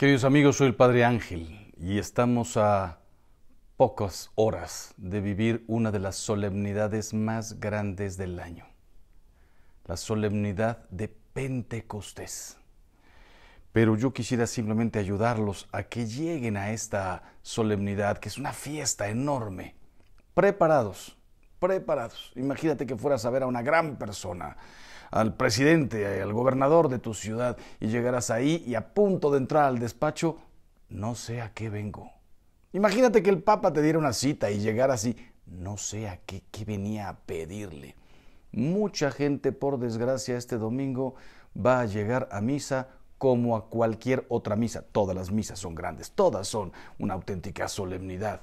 Queridos amigos, soy el Padre Ángel y estamos a pocas horas de vivir una de las solemnidades más grandes del año, la solemnidad de Pentecostés. Pero yo quisiera simplemente ayudarlos a que lleguen a esta solemnidad, que es una fiesta enorme, preparados, preparados. Imagínate que fueras a ver a una gran persona, al presidente, al gobernador de tu ciudad y llegarás ahí y a punto de entrar al despacho, no sé a qué vengo. Imagínate que el Papa te diera una cita y llegara así, no sé a qué, qué venía a pedirle. Mucha gente, por desgracia, este domingo va a llegar a misa como a cualquier otra misa. Todas las misas son grandes, todas son una auténtica solemnidad.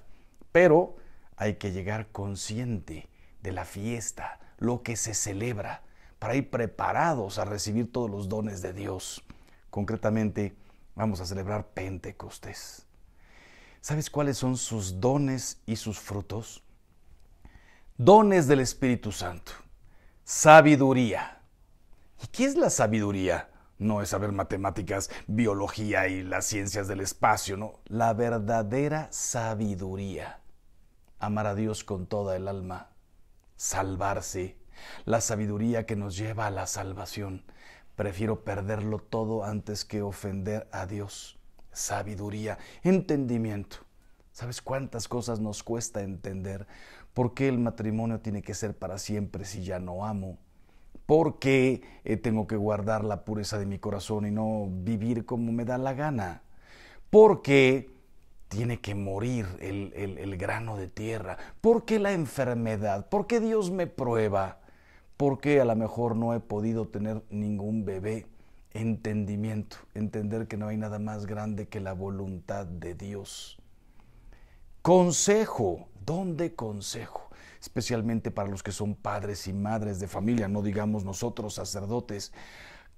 Pero hay que llegar consciente de la fiesta, lo que se celebra, para ir preparados a recibir todos los dones de Dios. Concretamente, vamos a celebrar Pentecostés. ¿Sabes cuáles son sus dones y sus frutos? Dones del Espíritu Santo. Sabiduría. ¿Y qué es la sabiduría? No es saber matemáticas, biología y las ciencias del espacio, no. La verdadera sabiduría. Amar a Dios con toda el alma. Salvarse la sabiduría que nos lleva a la salvación. Prefiero perderlo todo antes que ofender a Dios. Sabiduría, entendimiento. ¿Sabes cuántas cosas nos cuesta entender? ¿Por qué el matrimonio tiene que ser para siempre si ya no amo? ¿Por qué eh, tengo que guardar la pureza de mi corazón y no vivir como me da la gana? ¿Por qué tiene que morir el, grano de tierra? ¿Por qué la enfermedad? ¿Por qué Dios me prueba? porque a lo mejor no he podido tener ningún bebé. Entendimiento, entender que no hay nada más grande que la voluntad de Dios. Consejo, ¿dónde consejo? Especialmente para los que son padres y madres de familia, no digamos nosotros sacerdotes.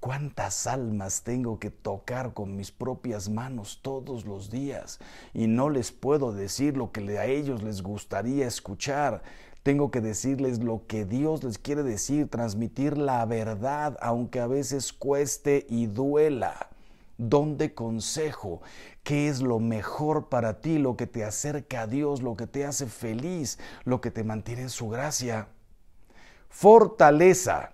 ¿Cuántas almas tengo que tocar con mis propias manos todos los días? Y no les puedo decir lo que a ellos les gustaría escuchar. Tengo que decirles lo que Dios les quiere decir, transmitir la verdad, aunque a veces cueste y duela. Donde consejo? ¿Qué es lo mejor para ti? Lo que te acerca a Dios, lo que te hace feliz, lo que te mantiene en su gracia. Fortaleza.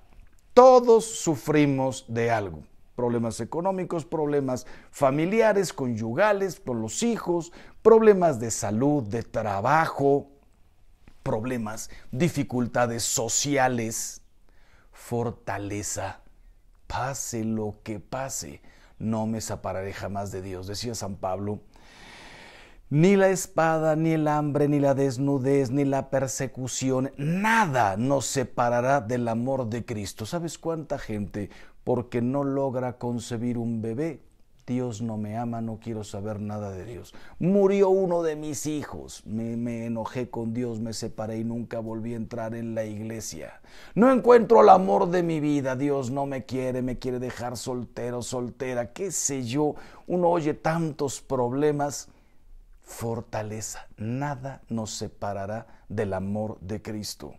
Todos sufrimos de algo. Problemas económicos, problemas familiares, conyugales, con los hijos, problemas de salud, de trabajo, problemas, dificultades sociales, fortaleza. Pase lo que pase, no me separaré jamás de Dios, decía San Pablo. Ni la espada, ni el hambre, ni la desnudez, ni la persecución, nada nos separará del amor de Cristo. ¿Sabes cuánta gente, porque no logra concebir un bebé, Dios no me ama, no quiero saber nada de Dios. Murió uno de mis hijos, me, enojé con Dios, me separé y nunca volví a entrar en la iglesia. No encuentro el amor de mi vida, Dios no me quiere, me quiere dejar soltero, soltera, qué sé yo. Uno oye tantos problemas. Fortaleza, nada nos separará del amor de Cristo.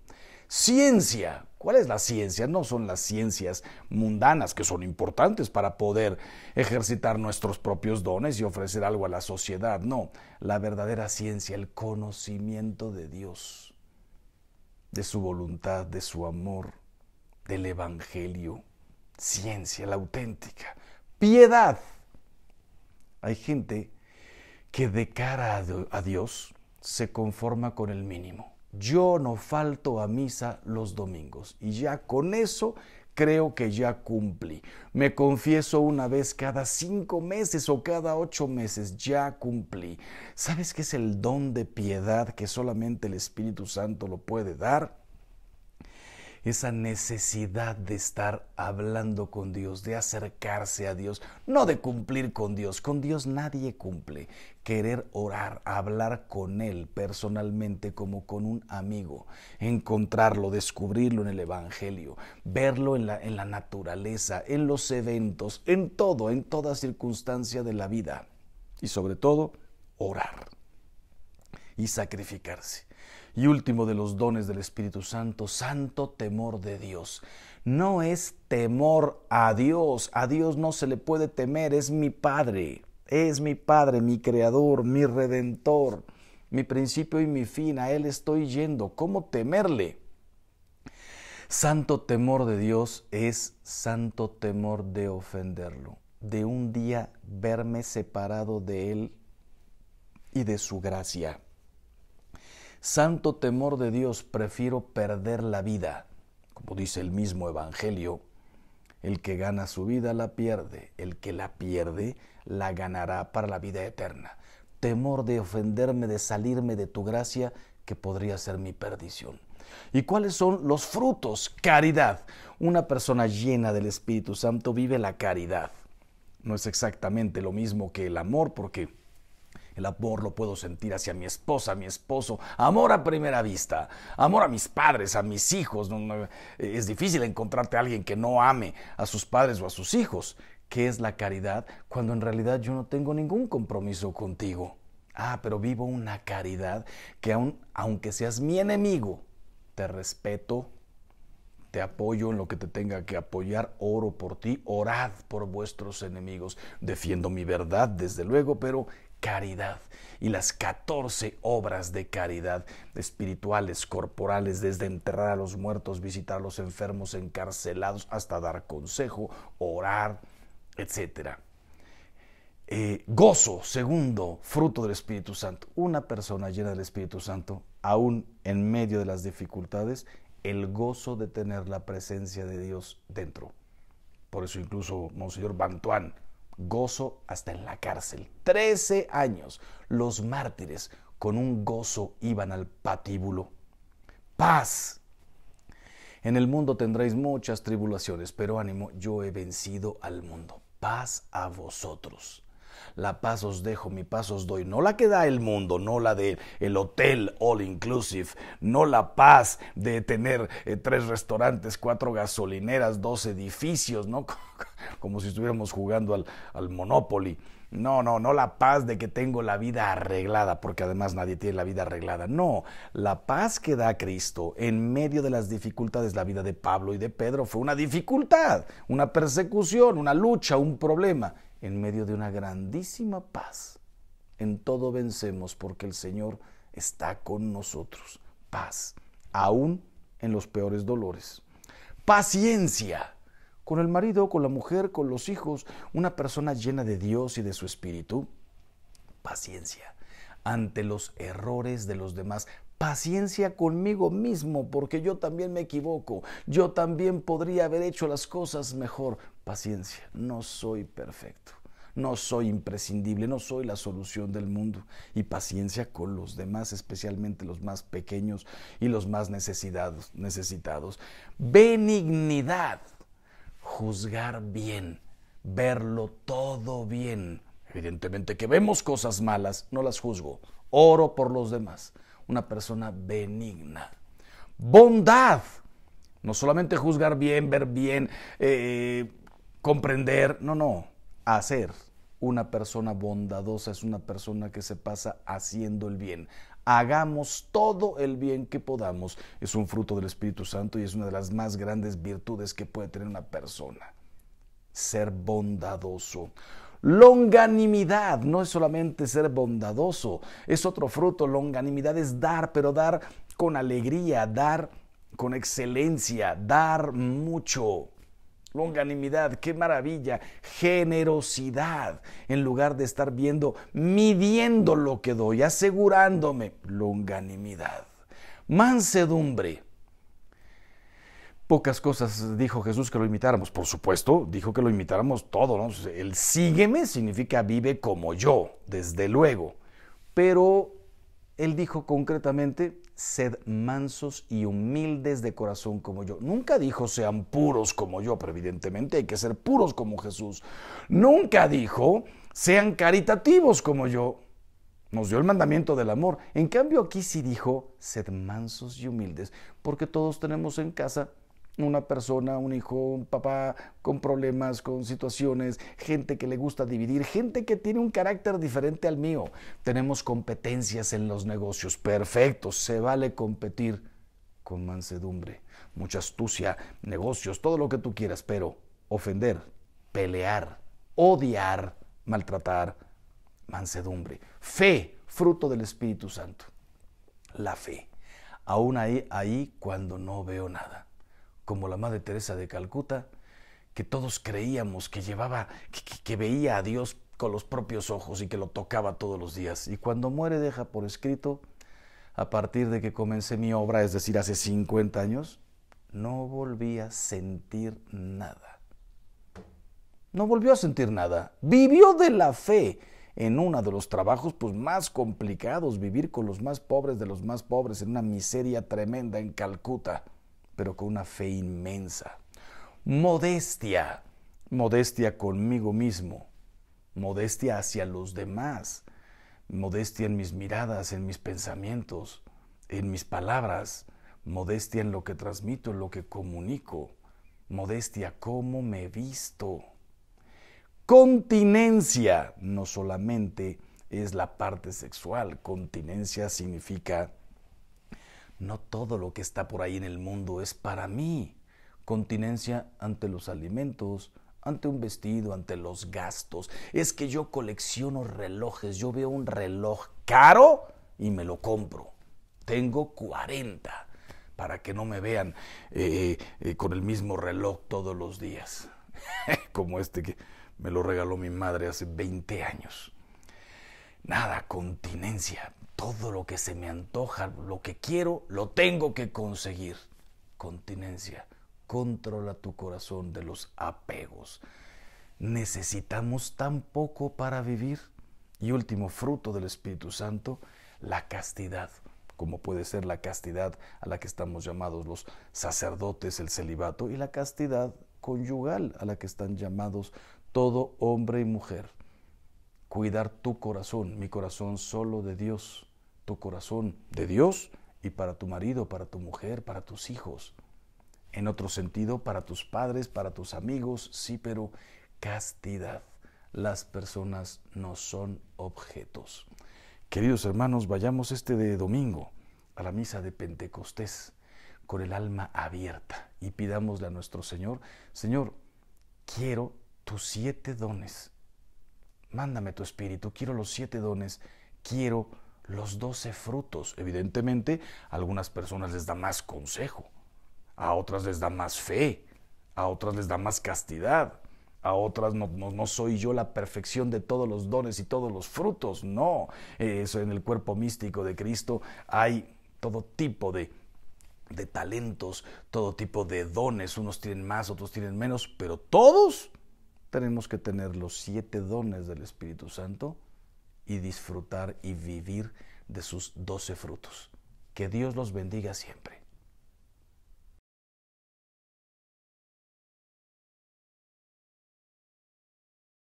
Ciencia. ¿Cuál es la ciencia? No son las ciencias mundanas que son importantes para poder ejercitar nuestros propios dones y ofrecer algo a la sociedad. No, la verdadera ciencia, el conocimiento de Dios, de su voluntad, de su amor, del Evangelio. Ciencia, la auténtica. Piedad. Hay gente que de cara a Dios se conforma con el mínimo yo no falto a misa los domingos. Y ya con eso creo que ya cumplí. Me confieso una vez cada cinco meses o cada ocho meses, ya cumplí. ¿Sabes qué es el don de piedad que solamente el Espíritu Santo lo puede dar? esa necesidad de estar hablando con Dios, de acercarse a Dios, no de cumplir con Dios. Con Dios nadie cumple. Querer orar, hablar con Él personalmente como con un amigo, encontrarlo, descubrirlo en el Evangelio, verlo en la, en la naturaleza, en los eventos, en todo, en toda circunstancia de la vida. Y sobre todo, orar y sacrificarse y último de los dones del Espíritu Santo, santo temor de Dios. No es temor a Dios, a Dios no se le puede temer, es mi Padre, es mi Padre, mi Creador, mi Redentor, mi principio y mi fin, a Él estoy yendo, ¿cómo temerle? Santo temor de Dios es santo temor de ofenderlo, de un día verme separado de Él y de su gracia santo temor de Dios prefiero perder la vida, como dice el mismo Evangelio, el que gana su vida la pierde, el que la pierde la ganará para la vida eterna. Temor de ofenderme, de salirme de tu gracia, que podría ser mi perdición. ¿Y cuáles son los frutos? Caridad. Una persona llena del Espíritu Santo vive la caridad. No es exactamente lo mismo que el amor, porque el amor lo puedo sentir hacia mi esposa, mi esposo. Amor a primera vista. Amor a mis padres, a mis hijos. Es difícil encontrarte alguien que no ame a sus padres o a sus hijos. ¿Qué es la caridad? Cuando en realidad yo no tengo ningún compromiso contigo. Ah, pero vivo una caridad que aun, aunque seas mi enemigo, te respeto, te apoyo en lo que te tenga que apoyar, oro por ti, orad por vuestros enemigos. Defiendo mi verdad, desde luego, pero caridad y las 14 obras de caridad espirituales, corporales, desde enterrar a los muertos, visitar a los enfermos encarcelados, hasta dar consejo, orar, etcétera. Eh, gozo, segundo, fruto del Espíritu Santo. Una persona llena del Espíritu Santo, aún en medio de las dificultades, el gozo de tener la presencia de Dios dentro. Por eso incluso Monseñor bantuan gozo hasta en la cárcel. Trece años los mártires con un gozo iban al patíbulo. Paz. En el mundo tendréis muchas tribulaciones, pero ánimo, yo he vencido al mundo. Paz a vosotros. La paz os dejo, mi paz os doy. No la que da el mundo, no la del el hotel all inclusive, no la paz de tener eh, tres restaurantes, cuatro gasolineras, dos edificios, ¿no? Como si estuviéramos jugando al, al Monopoly. No, no, no la paz de que tengo la vida arreglada, porque además nadie tiene la vida arreglada. No, la paz que da Cristo en medio de las dificultades, la vida de Pablo y de Pedro fue una dificultad, una persecución, una lucha, un problema en medio de una grandísima paz. En todo vencemos porque el Señor está con nosotros. Paz, aún en los peores dolores. Paciencia con el marido, con la mujer, con los hijos, una persona llena de Dios y de su espíritu. Paciencia ante los errores de los demás paciencia conmigo mismo, porque yo también me equivoco, yo también podría haber hecho las cosas mejor. Paciencia, no soy perfecto, no soy imprescindible, no soy la solución del mundo. Y paciencia con los demás, especialmente los más pequeños y los más necesitados. Benignidad, juzgar bien, verlo todo bien. Evidentemente que vemos cosas malas, no las juzgo. Oro por los demás una persona benigna. Bondad, no solamente juzgar bien, ver bien, eh, comprender, no, no, hacer. Una persona bondadosa es una persona que se pasa haciendo el bien. Hagamos todo el bien que podamos. Es un fruto del Espíritu Santo y es una de las más grandes virtudes que puede tener una persona. Ser bondadoso. Longanimidad no es solamente ser bondadoso, es otro fruto. Longanimidad es dar, pero dar con alegría, dar con excelencia, dar mucho. Longanimidad, qué maravilla. Generosidad, en lugar de estar viendo, midiendo lo que doy, asegurándome. Longanimidad. Mansedumbre Pocas cosas dijo Jesús que lo imitáramos. Por supuesto, dijo que lo imitáramos todo. El sígueme significa vive como yo, desde luego. Pero él dijo concretamente, sed mansos y humildes de corazón como yo. Nunca dijo sean puros como yo, pero evidentemente hay que ser puros como Jesús. Nunca dijo sean caritativos como yo. Nos dio el mandamiento del amor. En cambio aquí sí dijo, sed mansos y humildes, porque todos tenemos en casa una persona, un hijo, un papá con problemas, con situaciones, gente que le gusta dividir, gente que tiene un carácter diferente al mío. Tenemos competencias en los negocios, perfecto, se vale competir con mansedumbre, mucha astucia, negocios, todo lo que tú quieras, pero ofender, pelear, odiar, maltratar, mansedumbre, fe, fruto del Espíritu Santo, la fe, aún ahí, ahí cuando no veo nada como la Madre Teresa de Calcuta, que todos creíamos que llevaba, que, veía a Dios con los propios ojos y que lo tocaba todos los días. Y cuando muere deja por escrito, a partir de que comencé mi obra, es decir, hace 50 años, no volví a sentir nada. No volvió a sentir nada. Vivió de la fe en uno de los trabajos pues, más complicados, vivir con los más pobres de los más pobres, en una miseria tremenda en Calcuta pero con una fe inmensa. Modestia, modestia conmigo mismo, modestia hacia los demás, modestia en mis miradas, en mis pensamientos, en mis palabras, modestia en lo que transmito, en lo que comunico, modestia cómo me visto. Continencia no solamente es la parte sexual, continencia significa no todo lo que está por ahí en el mundo es para mí. Continencia ante los alimentos, ante un vestido, ante los gastos. Es que yo colecciono relojes, yo veo un reloj caro y me lo compro. Tengo 40 para que no me vean eh, eh, con el mismo reloj todos los días, como este que me lo regaló mi madre hace 20 años. Nada, continencia todo lo que se me antoja, lo que quiero, lo tengo que conseguir. Continencia, controla tu corazón de los apegos. Necesitamos tan poco para vivir. Y último fruto del Espíritu Santo, la castidad, como puede ser la castidad a la que estamos llamados los sacerdotes, el celibato, y la castidad conyugal a la que están llamados todo hombre y mujer cuidar tu corazón, mi corazón solo de Dios, tu corazón de Dios y para tu marido, para tu mujer, para tus hijos. En otro sentido, para tus padres, para tus amigos, sí, pero castidad. Las personas no son objetos. Queridos hermanos, vayamos este de domingo a la misa de Pentecostés con el alma abierta y pidámosle a nuestro Señor, Señor, quiero tus siete dones mándame tu espíritu, quiero los siete dones, quiero los doce frutos. Evidentemente, a algunas personas les da más consejo, a otras les da más fe, a otras les da más castidad, a otras no, soy yo la perfección de todos los dones y todos los frutos, no. Eso en el cuerpo místico de Cristo hay todo tipo de, de talentos, todo tipo de dones, unos tienen más, otros tienen menos, pero todos tenemos que tener los siete dones del Espíritu Santo y disfrutar y vivir de sus doce frutos. Que Dios los bendiga siempre.